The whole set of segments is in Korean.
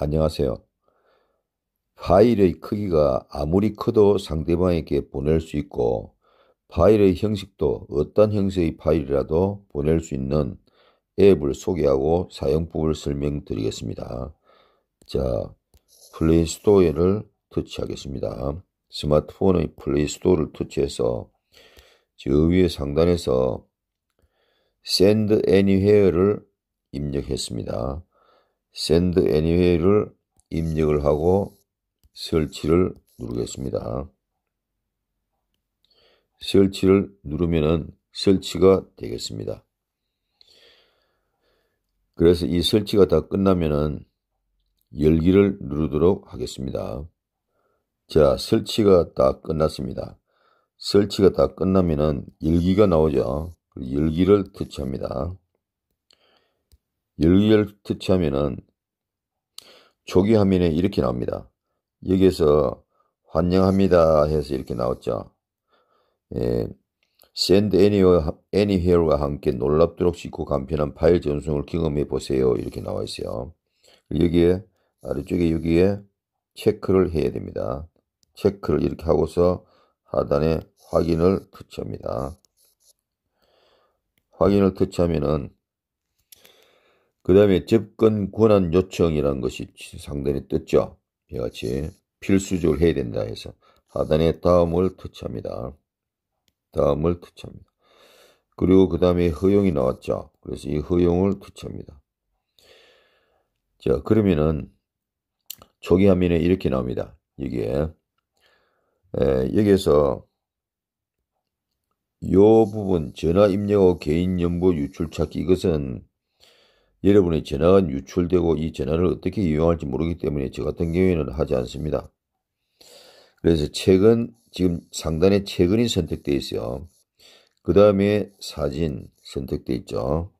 안녕하세요. 파일의 크기가 아무리 커도 상대방에게 보낼 수 있고 파일의 형식도 어떤 형식의 파일이라도 보낼 수 있는 앱을 소개하고 사용법을 설명드리겠습니다. 자, 플레이스토어를 터치하겠습니다. 스마트폰의 플레이스토어를 터치해서 저 위에 상단에서 Send Anywhere를 입력했습니다. 샌드 애니웨이를 입력을 하고 설치를 누르겠습니다. 설치를 누르면 설치가 되겠습니다. 그래서 이 설치가 다끝나면 열기를 누르도록 하겠습니다. 자, 설치가 다 끝났습니다. 설치가 다끝나면 열기가 나오죠. 열기를 터치합니다. 열렬 터치하면은 초기 화면에 이렇게 나옵니다. 여기에서 환영합니다 해서 이렇게 나왔죠. 예, Send Anywhere, 와 함께 놀랍도록 쉽고 간편한 파일 전송을 경험해 보세요. 이렇게 나와 있어요. 여기에 아래쪽에 여기에 체크를 해야 됩니다. 체크를 이렇게 하고서 하단에 확인을 터치합니다. 확인을 터치하면은 그 다음에 접근 권한 요청이라는 것이 상단에 떴죠. 이같이 필수적으로 해야 된다 해서 하단에 다음을 터치합니다. 다음을 터치합니다. 그리고 그 다음에 허용이 나왔죠. 그래서 이 허용을 터치합니다. 자 그러면은 초기 화면에 이렇게 나옵니다. 여기에 에, 여기에서 요 부분 전화 입력 후 개인 정보 유출 찾기 이것은 여러분의 전화가 유출되고 이전화를 어떻게 이용할지 모르기 때문에 저 같은 경우에는 하지 않습니다. 그래서 최근, 지금 상단에 최근이 선택되어 있어요. 그 다음에 사진 선택되어 있죠.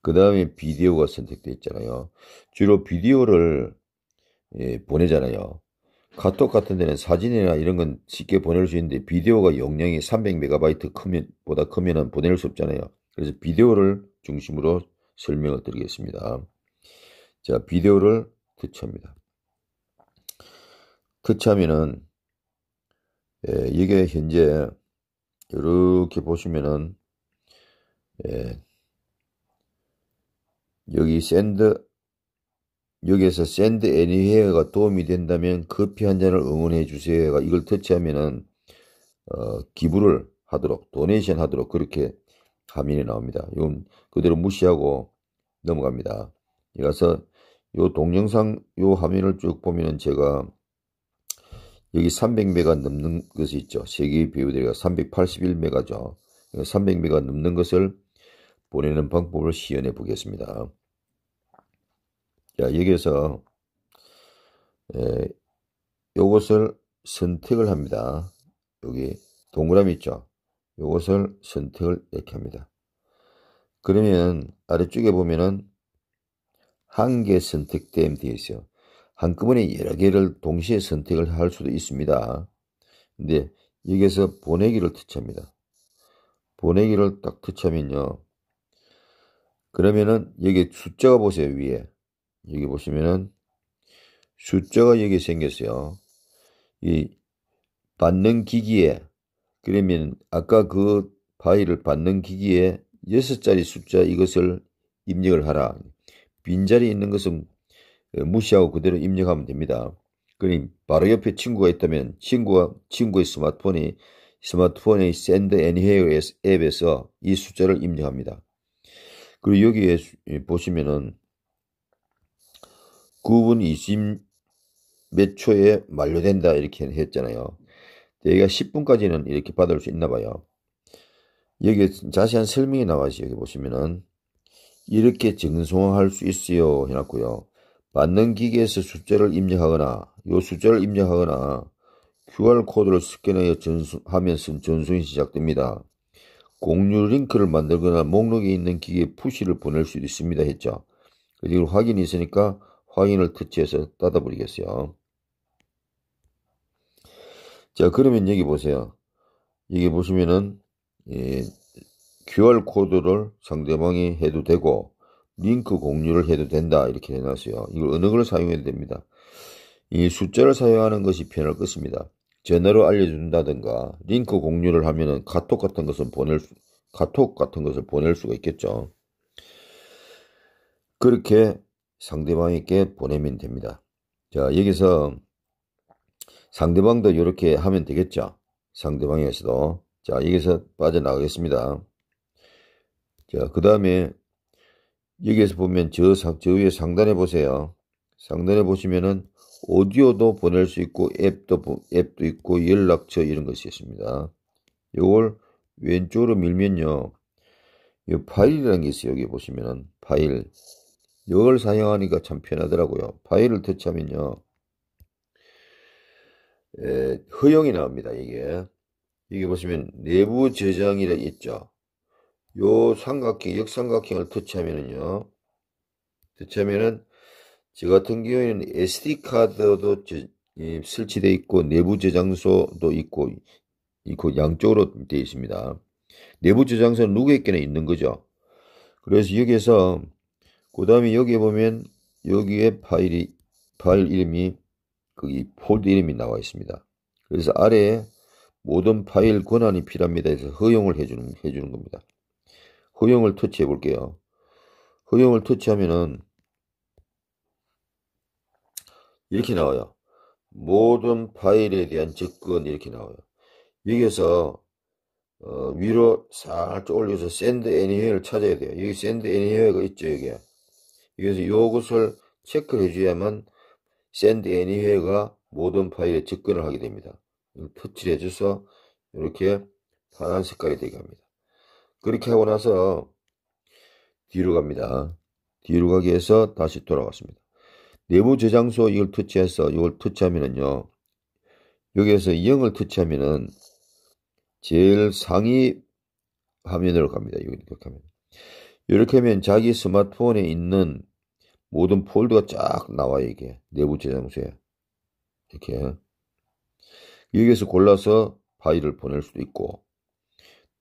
그 다음에 비디오가 선택되어 있잖아요. 주로 비디오를 예, 보내잖아요. 카톡 같은 데는 사진이나 이런 건 쉽게 보낼 수 있는데 비디오가 용량이 300MB 크면, 보다 크면 보낼 수 없잖아요. 그래서 비디오를 중심으로 설명을 드리겠습니다. 자, 비디오를 터치합니다. 터치하면은 예, 이게 현재 이렇게 보시면은 예, 여기 샌드 여기에서 샌드 애니헤어가 도움이 된다면 커피 한 잔을 응원해 주세요 이걸 터치하면은 어, 기부를 하도록 도네이션 하도록 그렇게 가민이 나옵니다. 이건 그대로 무시하고 넘어갑니다. 이가서 이 동영상 요 화면을 쭉 보면은 제가 여기 300메가 넘는 것이 있죠. 세계 의 배우들이가 381메가죠. 300메가 넘는 것을 보내는 방법을 시연해 보겠습니다. 자, 여기에서 이것을 선택을 합니다. 여기 동그라미 있죠. 이것을 선택을 이렇게 합니다. 그러면 아래쪽에 보면은 한 개 선택됨 되어 있어요. 한꺼번에 여러 개를 동시에 선택을 할 수도 있습니다. 근데 여기서 보내기를 터치합니다. 보내기를 딱 터치하면요. 그러면은 여기 숫자가 보세요 위에 여기 보시면은 숫자가 여기 생겼어요. 이 받는 기기에 그러면 아까 그 파일을 받는 기기에 6 자리 숫자 이것을 입력을 하라. 빈자리 있는 것은 어, 무시하고 그대로 입력하면 됩니다. 그러니 바로 옆에 친구가 있다면 친구가 친구의 스마트폰이 스마트폰의 Send and Here 앱에서 이 숫자를 입력합니다. 그리고 여기에 보시면은 9분 20 몇 초에 만료된다 이렇게 했잖아요. 여기가 10분까지는 이렇게 받을 수 있나 봐요. 여기 자세한 설명이 나와 있어요. 여기 보시면은 이렇게 증송할 수 있어요 해놨고요. 받는 기계에서 숫자를 입력하거나 요 숫자를 입력하거나 QR코드를 스캔하여 전송하면 전송이 시작됩니다. 공유 링크를 만들거나 목록에 있는 기계에 푸시를 보낼 수도 있습니다 했죠. 그리고 확인이 있으니까 확인을 터치해서 닫아버리겠어요. 자, 그러면 여기 보세요. 여기 보시면은, 예, QR코드를 상대방이 해도 되고, 링크 공유를 해도 된다. 이렇게 해놨어요. 이걸 어느 걸 사용해도 됩니다. 이 숫자를 사용하는 것이 편할 것입니다. 전화로 알려준다든가, 링크 공유를 하면은 카톡 같은 것은 보낼, 수, 카톡 같은 것을 보낼 수가 있겠죠. 그렇게 상대방에게 보내면 됩니다. 자, 여기서 상대방도 이렇게 하면 되겠죠. 상대방에서도. 자, 여기서 빠져나가겠습니다. 자, 그 다음에 여기에서 보면 저, 상, 저 위에 상단에 보세요. 상단에 보시면은 오디오도 보낼 수 있고 앱도 앱도 있고 연락처 이런 것이 있습니다. 이걸 왼쪽으로 밀면요. 이 파일이라는 게 있어요. 여기 보시면은 파일. 이걸 사용하니까 참 편하더라고요. 파일을 터치하면요. 허용이 나옵니다. 이게 이게 보시면 내부 저장이라 있죠. 요 삼각형 역삼각형을 터치하면은요. 터치하면은 저 같은 경우에는 SD 카드도 저, 예, 설치되어 있고 내부 저장소도 있고 있고 양쪽으로 되어 있습니다. 내부 저장소는 누구에게나 있는 거죠. 그래서 여기에서 그 다음에 여기에 보면 여기에 파일이 파일 이름이 거기 그 폴드 이름이 나와 있습니다. 그래서 아래에 모든 파일 권한이 필요합니다 해서 허용을 해주는, 해주는 겁니다. 허용을 터치해 볼게요. 허용을 터치하면은 이렇게 나와요. 모든 파일에 대한 접근 이렇게 나와요. 여기에서 어, 위로 살짝 올려서 샌드 애니웨어를 찾아야 돼요. 여기 샌드 애니웨어가 있죠, 여기에. 여기서 이것을 체크해 줘야만 샌드 애니 a n 가 모든 파일에 접근을 하게 됩니다. 터치를 해줘서 이렇게 파란 색깔이 되게 합니다. 그렇게 하고 나서 뒤로 갑니다. 뒤로 가기 위해서 다시 돌아왔습니다. 내부 저장소 이걸 터치해서 이걸 터치하면은요. 여기에서 0을 터치하면은 제일 상위 화면으로 갑니다. 이렇게 하면. 이렇게 하면 자기 스마트폰에 있는 모든 폴드가 쫙 나와요, 이게. 내부 재장소에. 이렇게. 여기에서 골라서 파일을 보낼 수도 있고.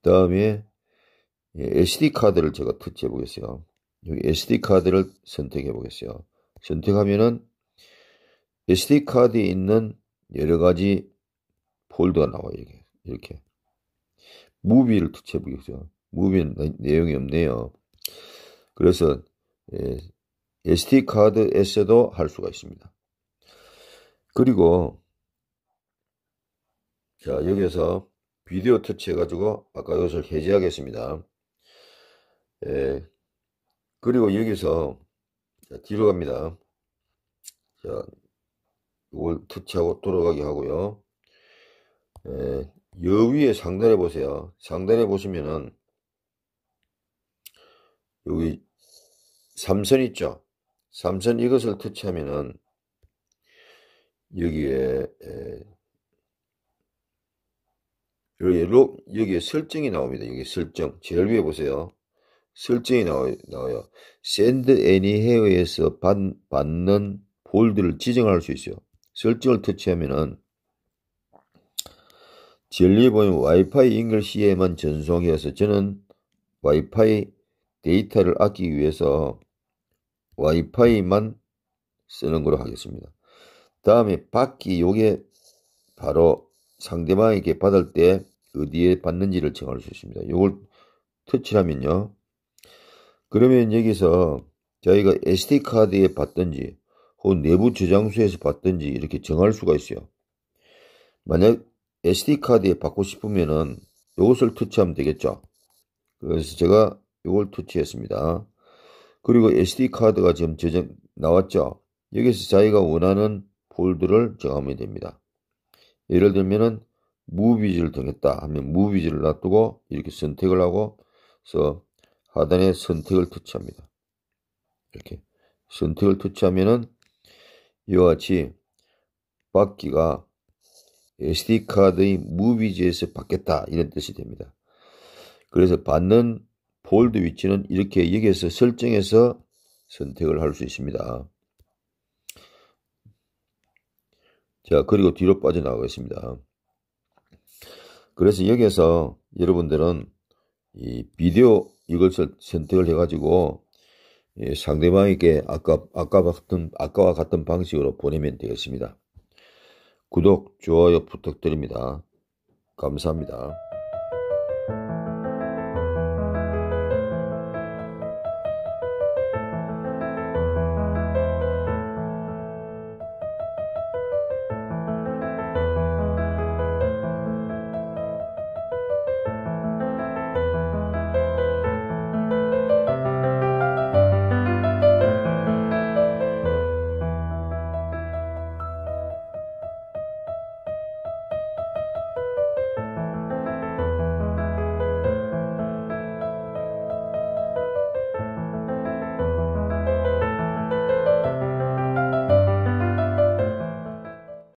그 다음에 SD 예, 카드를 제가 터치해 보겠어요. 여기 SD 카드를 선택해 보겠어요. 선택하면은 SD 카드에 있는 여러 가지 폴더가 나와요. 이렇게. 이렇게. 무비를 터치해 보겠어요. 무비는 내용이 없네요. 그래서 예, SD카드에서도 할 수가 있습니다. 그리고 자 여기에서 비디오 터치 해가지고 아까 이것을 해제하겠습니다. 예, 그리고 여기서 자, 뒤로 갑니다. 자, 이걸 터치하고 돌아가게 하고요. 예, 여위에 상단에 보세요. 상단에 보시면은 여기 삼선 있죠. 삼선 이것을 터치하면은 여기에 에, 여기로 여기에 설정이 나옵니다. 여기 설정 제일 위에 보세요. 설정이 나와요. 나와요. 샌드 애니헤어에서 받, 받는 볼드를 지정할 수 있어요. 설정을 터치하면은 제리위 보면 와이파이 잉글 시에만 전송해서 저는 와이파이 데이터를 아끼기 위해서 와이파이만 쓰는 걸로 하겠습니다. 다음에 받기 요게 바로 상대방에게 받을 때 어디에 받는지를 정할 수 있습니다. 요걸 터치하면요. 그러면 여기서 저희가 SD카드에 받든지 혹은 내부 저장소에서 받든지 이렇게 정할 수가 있어요. 만약 SD카드에 받고 싶으면은 이것을 터치하면 되겠죠. 그래서 제가 요걸 터치했습니다. 그리고 SD 카드가 지금 제정 나왔죠. 여기서 자기가 원하는 폴드를 정하면 됩니다. 예를 들면은 무비즈를 정했다 하면 무비즈를 놔두고 이렇게 선택을 하고 그래서 하단에 선택을 터치합니다. 이렇게 선택을 터치하면은 이와 같이 바퀴가 SD카드의 무비즈에서 받겠다 이런 뜻이 됩니다. 그래서 받는 홀드 위치는 이렇게 여기에서 설정해서 선택을 할 수 있습니다. 자, 그리고 뒤로 빠져나가겠습니다. 그래서 여기에서 여러분들은 이 비디오 이걸 선택을 해가지고 예, 상대방에게 아까, 아까 같은, 아까와 같은 방식으로 보내면 되겠습니다. 구독, 좋아요 부탁드립니다. 감사합니다.